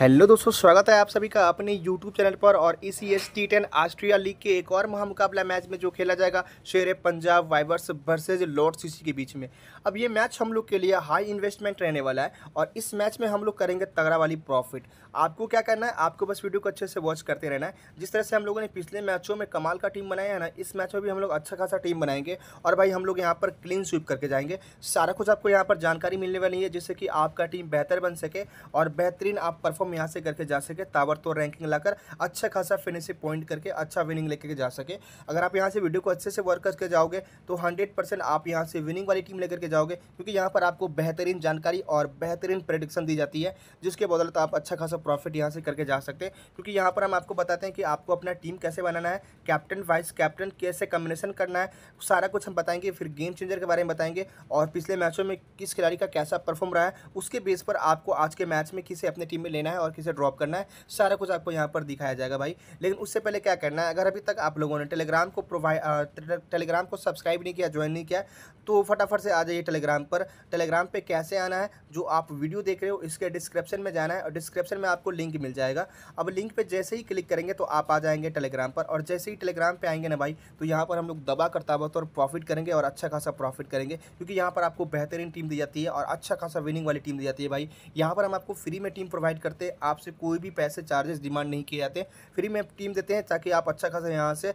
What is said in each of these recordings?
hello दोस्तों स्वागत है आप सभी का अपने यूट्यूब चैनल पर और E C S T ten Austria league के एक और महामुकाबला मैच में जो खेला जाएगा शेर पंजाब वाइवर्स वर्सेज लॉर्ड सीसी के बीच में अब ये मैच हम लोग के लिए हाई इन्वेस्टमेंट रहने वाला है और इस मैच में हम लोग करेंगे तगड़ा वाली प्रॉफिट आपको क्या करना है आपको बस वीडियो को अच्छे से वॉच करते रहना है जिस तरह से हम लोगों ने पिछले मैचों में कमाल का टीम बनाया है ना इस मैच में भी हम लोग अच्छा खासा टीम बनाएंगे और भाई हम लोग यहाँ पर क्लीन स्वीप करके जाएंगे सारा कुछ आपको यहाँ पर जानकारी मिलने वाली है जिससे कि आपका टीम बेहतर बन सके और बेहतरीन आप परफॉर्म हम यहाँ से करके जा सके तो रैंकिंग लाकर अच्छा खासा फिनिशिंग पॉइंट करके अच्छा विनिंग लेके जा सके अगर आप यहाँ से वीडियो को अच्छे से वर्क करके जाओगे तो हंड्रेड आप यहाँ से विनिंग वाली टीम लेकर के जाओगे क्योंकि यहाँ पर आपको बेहतरीन जानकारी और बेहतरीन प्रडिक्शन दी जाती है जिसके बदौलत आप अच्छा खासा प्रॉफिट यहाँ से करके जा सकते हैं क्योंकि यहाँ पर हम आपको बताते हैं कि आपको अपना टीम कैसे बनाना है कैप्टन वाइस कैप्टन कैसे कम्बिनेशन करना है सारा कुछ हम बताएंगे फिर गेम चेंजर के बारे में बताएंगे और पिछले मैचों में किस खिलाड़ी का कैसा परफॉर्म रहा है उसके बेस पर आपको आज के मैच में किसे अपनी टीम में लेना है है और किसे ड्रॉप करना है सारा कुछ आपको यहाँ पर दिखाया जाएगा भाई लेकिन उससे पहले क्या करना है अगर अभी तक आप लोगों ने टेलीग्राम को प्रोवाइड टेलीग्राम को सब्सक्राइब नहीं किया ज्वाइन नहीं किया तो फटाफट से आ जाइए टेलीग्राम पर टेलीग्राम पर कैसे आना है जो आप वीडियो देख रहे हो इसके डिस्क्रिप्शन में जाना है और डिस्क्रिप्शन में आपको लिंक मिल जाएगा अब लिंक पर जैसे ही क्लिक करेंगे तो आप आ जाएंगे टेलीग्राम पर और जैसे ही टेलीग्राम पर आएंगे ना भाई तो यहाँ पर हम लोग दबा करताबत और प्रॉफिट करेंगे और अच्छा खासा प्रॉफिट करेंगे क्योंकि यहाँ पर आपको बेहतरीन टीम दी जाती है और अच्छा खासा विनिंग वाली टीम दी जाती है भाई यहाँ पर हम आपको फ्री में टीम प्रोवाइड करते हैं जाते आपसे कोई भी पैसे चार्जेस डिमांड नहीं किए जाते फ्री में टीम देते हैं ताकि आप अच्छा खासा यहाँ से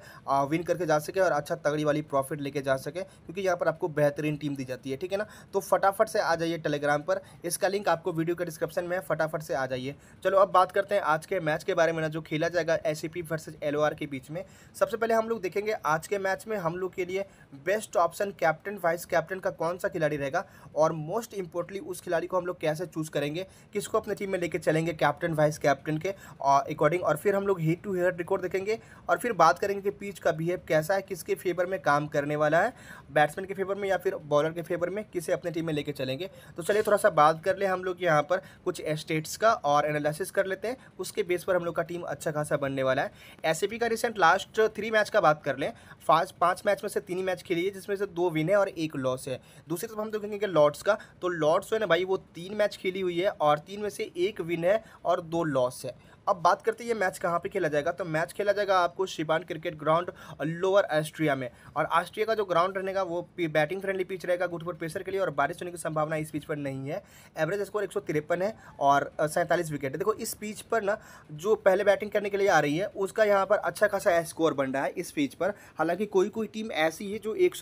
विन करके जा सके और अच्छा तगड़ी वाली प्रॉफिट लेके जा सके क्योंकि यहाँ पर आपको बेहतरीन टीम दी जाती है ठीक है ना तो फटाफट से आ जाइए टेलीग्राम पर इसका लिंक आपको वीडियो के डिस्क्रिप्शन में फटाफट से आ जाइए चलो अब बात करते हैं आज के मैच के बारे में ना जो खेला जाएगा एस वर्सेज एल के बीच में सबसे पहले हम लोग देखेंगे आज के मैच में हम लोग के लिए best option captain vice captain का कौन सा खिलाड़ी रहेगा और मोस्ट इंपोर्टेंटली उस खिलाड़ी को हम लोग कैसे चूज़ करेंगे किसको अपने टीम में लेके चलेंगे कैप्टन वाइस कैप्टन के अकॉर्डिंग uh, और फिर हम लोग हेड टू हेड रिकॉर्ड देखेंगे और फिर बात करेंगे कि पिच का बिहेव कैसा है किसके फेवर में काम करने वाला है बैट्समैन के फेवर में या फिर बॉलर के फेवर में किसे अपने टीम में लेके चलेंगे तो चलिए थोड़ा सा बात कर ले हम लोग यहाँ पर कुछ स्टेट्स का और एनालिसिस कर लेते हैं उसके बेस पर हम लोग का टीम अच्छा खासा बनने वाला है एस का रिसेंट लास्ट थ्री मैच का बात कर लें फास्ट पाँच मैच में से तीन ही मैच खेली है जिसमें से दो विन है और एक लॉस है दूसरी तरफ हम देखेंगे लॉर्ड्स का तो लॉर्ड्स जो है ना भाई वो तीन मैच खेली हुई है और तीन में से एक विन है और दो लॉस है अब बात करते हैं ये मैच कहाँ पे खेला जाएगा तो मैच खेला जाएगा आपको Seebarn cricket ground lower Austria में और ऑस्ट्रिया का जो ग्राउंड रहेगा वो बैटिंग फ्रेंडली पिच रहेगा गुड फॉर प्रेशर के लिए और बारिश होने की संभावना इस पिच पर नहीं है एवरेज स्कोर एक है और सैंतालीस विकेट है देखो इस पिच पर ना जो पहले बैटिंग करने के लिए आ रही है उसका यहाँ पर अच्छा खासा स्कोर बन रहा है इस पिच पर हालांकि कोई कोई टीम ऐसी है जो एक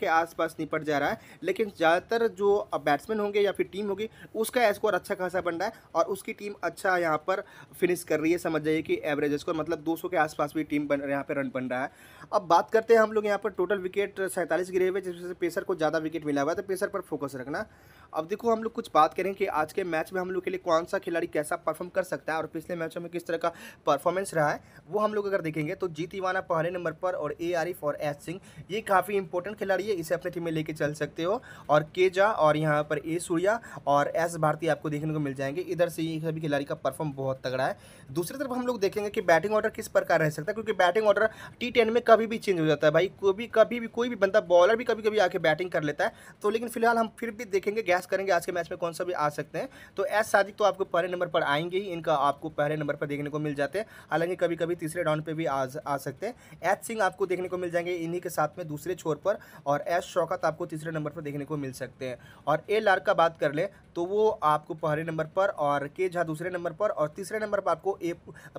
के आसपास निपट जा रहा है लेकिन ज़्यादातर जो बैट्समैन होंगे या फिर टीम होगी उसका स्कोर अच्छा खासा बन रहा है और उसकी टीम अच्छा यहाँ पर फिनिश कर रही है समझ जाइए कि एवरेज स्कोर मतलब 200 के आसपास भी टीम बन यहाँ पे रन बन रहा है अब बात करते हैं हम लोग यहाँ पर टोटल विकेट सैंतालीस गिरे हुए जिसमें से पेसर को ज़्यादा विकेट मिला हुआ है तो पेसर पर फोकस रखना अब देखो हम लोग कुछ बात करें कि आज के मैच में हम लोग के लिए कौन सा खिलाड़ी कैसा परफॉर्म कर सकता है और पिछले मैचों में किस तरह का परफॉर्मेंस रहा है वो हम लोग अगर देखेंगे तो जीत इवाना पहले नंबर पर और ए आरिफ और एस सिंह ये काफ़ी इंपॉर्टेंट खिलाड़ी है इसे अपने टीम में लेके चल सकते हो और केजा और यहाँ पर ए सूर्या और एस भारती आपको देखने को मिल जाएंगे इधर से ये सभी खिलाड़ी का परफॉर्म बहुत तगड़ा है दूसरी तरफ हम लोग देखेंगे कि बैटिंग ऑर्डर किस प्रकार रह सकता है क्योंकि बैटिंग ऑर्डर टी टेन में कभी भी चेंज हो जाता है भाई कभी भी कभी भी कोई भी बंदा बॉलर भी कभी कभी आके बैटिंग कर लेता है तो लेकिन फिलहाल हम फिर भी देखेंगे गैस प्रयास करेंगे आज के मैच में कौन सा भी आ सकते हैं तो एस सादिक तो आपको पहले नंबर पर आएंगे ही इनका आपको पहले नंबर पर देखने को मिल जाते हैं हालांकि कभी कभी तीसरे राउंड पर भी आ, आ सकते हैं एच सिंह आपको देखने को मिल जाएंगे इन्हीं के साथ में दूसरे छोर पर और एस शौकत आपको तीसरे नंबर पर देखने को मिल सकते हैं और ए लार का बात कर ले तो वो आपको पहले नंबर पर और के झा दूसरे नंबर पर और तीसरे नंबर पर आपको ए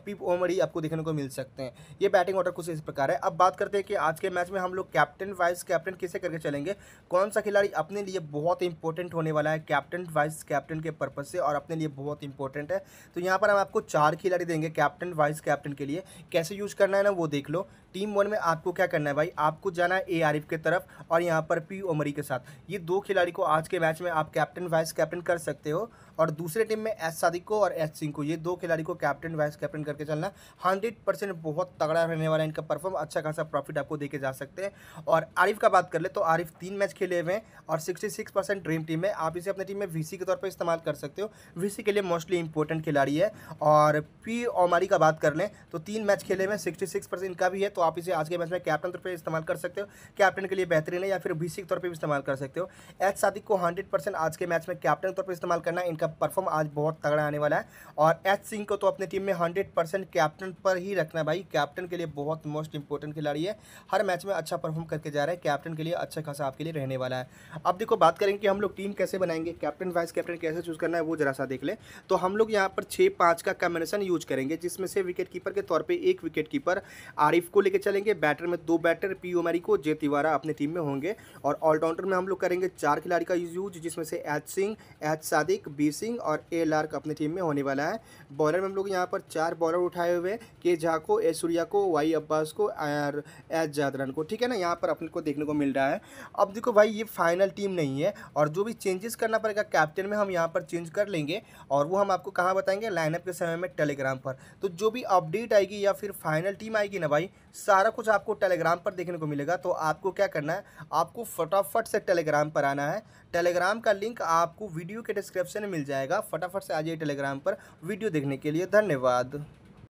पीप ओमड़ी आपको देखने को मिल सकते हैं ये बैटिंग ऑर्डर कुछ इस प्रकार है अब बात करते हैं कि आज के मैच में हम लोग कैप्टन वाइस कैप्टन कैसे करके चलेंगे कौन सा खिलाड़ी अपने लिए बहुत इंपॉर्टेंट होने वाला है कैप्टन वाइस कैप्टन के पर्पज़ से और अपने लिए बहुत इंपॉर्टेंट है तो यहाँ पर हम आपको चार खिलाड़ी देंगे कैप्टन वाइस कैप्टन के लिए कैसे यूज़ करना है ना वो देख लो टीम वन में आपको क्या करना है भाई आपको जाना है ए आरिफ के तरफ और यहाँ पर पी ओमरी के साथ ये दो खिलाड़ी को आज के मैच में आप कैप्टन वाइस कैप्टन कर सकते हो और दूसरे टीम में एस सादिक को और एस सिंह को ये दो खिलाड़ी को कैप्टन वाइस कैप्टन करके चलना हंड्रेड परसेंट बहुत तगड़ा रहने वाला है इनका परफॉर्म अच्छा खासा प्रॉफिट आपको देके जा सकते हैं और आरिफ का बात कर ले तो आरिफ तीन मैच खेले हुए हैं और sixty six percent dream team है आप इसे अपने टीम में वी के तौर पर इस्तेमाल कर सकते हो वी के लिए मोस्टली इंपॉर्टेंट खिलाड़ी है और पी ओमारी का बात कर लें तो तीन मैच खेले हुए सिक्सटी सिक्स परसेंट का भी है तो आप इसे आज के मैच में कैप्टन तौर पर इस्तेमाल कर सकते हो कैप्टन के लिए बेहतरीन है या फिर वीसी के तौर पर भी इस्तेमाल कर सकते हो एच सादिक को हंड्रेड परसेंट आज के मैच में कैप्टन तौर पर इस्तेमाल करना इनका का परफॉर्म आज बहुत तगड़ा आने वाला है और एच सिंह को तो अपने टीम में हंड्रेड परसेंट कैप्टन पर ही रखना है भाई कैप्टन के लिए बहुत मोस्ट इंपॉर्टेंट खिलाड़ी है हर मैच में अच्छा परफॉर्म करके जा रहा है कैप्टन के लिए अच्छा खासा आपके लिए रहने वाला है अब देखो बात करेंगे कि हम लोग टीम कैसे बनाएंगे कैप्टन वाइस कैप्टन कैसे चूज़ करना है वो जरा सा देख लें तो हम लोग यहाँ पर छः पाँच का कम्बिनेशन यूज करेंगे जिसमें से विकेट कीपर के तौर पर एक विकेट कीपर आरिफ को लेकर चलेंगे बैटर में दो बैटर पी उमरी को जे तिवारा अपने टीम में होंगे और ऑलराउंडर में हम लोग करेंगे चार खिलाड़ी का यूज जिसमें से H Singh H Sadiq B Singh और ए लार्क अपनी टीम में होने वाला है बॉलर में हम लोग यहाँ पर चार बॉलर उठाए हुए के झा को ए सूर्या को वाई अब्बास को और एच जादरन को ठीक है ना यहाँ पर अपने को देखने को मिल रहा है अब देखो भाई ये फाइनल टीम नहीं है और जो भी चेंजेस करना पड़ेगा कैप्टन में हम यहाँ पर चेंज कर लेंगे और वो हम आपको कहाँ बताएंगे लाइनअप के समय में टेलीग्राम पर तो जो भी अपडेट आएगी या फिर फाइनल टीम आएगी ना भाई सारा कुछ आपको टेलीग्राम पर देखने को मिलेगा तो आपको क्या करना है आपको फटाफट से टेलीग्राम पर आना है टेलीग्राम का लिंक आपको वीडियो के डिस्क्रिप्शन में मिल जाएगा फटाफट से आ जाइए टेलीग्राम पर वीडियो देखने के लिए धन्यवाद